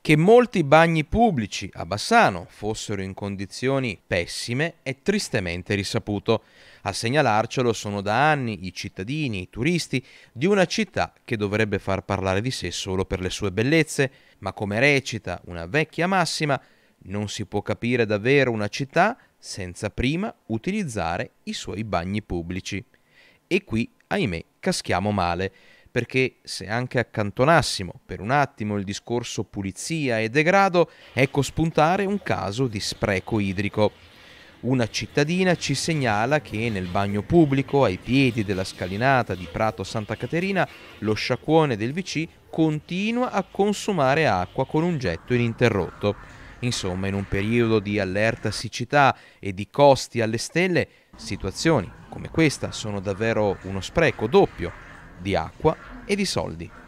che molti bagni pubblici a Bassano fossero in condizioni pessime è tristemente risaputo. A segnalarcelo sono da anni i cittadini, i turisti di una città che dovrebbe far parlare di sé solo per le sue bellezze, ma come recita una vecchia massima, non si può capire davvero una città senza prima utilizzare i suoi bagni pubblici. E qui, ahimè, caschiamo male perché se anche accantonassimo per un attimo il discorso pulizia e degrado, ecco spuntare un caso di spreco idrico. Una cittadina ci segnala che nel bagno pubblico, ai piedi della scalinata di Prato Santa Caterina, lo sciacquone del VC continua a consumare acqua con un getto ininterrotto. Insomma, in un periodo di allerta siccità e di costi alle stelle, situazioni come questa sono davvero uno spreco doppio di acqua e di soldi.